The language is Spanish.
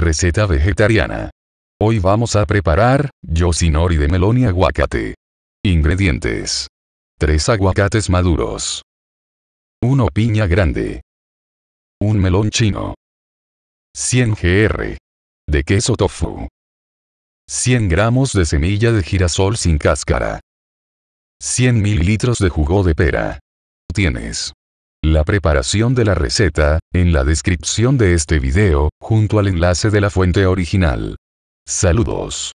Receta vegetariana. Hoy vamos a preparar, yosinori de melón y aguacate. Ingredientes. 3 aguacates maduros. 1 piña grande. 1 melón chino. 100 gr. De queso tofu. 100 gramos de semilla de girasol sin cáscara. 100 mililitros de jugo de pera. Tienes. La preparación de la receta, en la descripción de este video, junto al enlace de la fuente original. Saludos.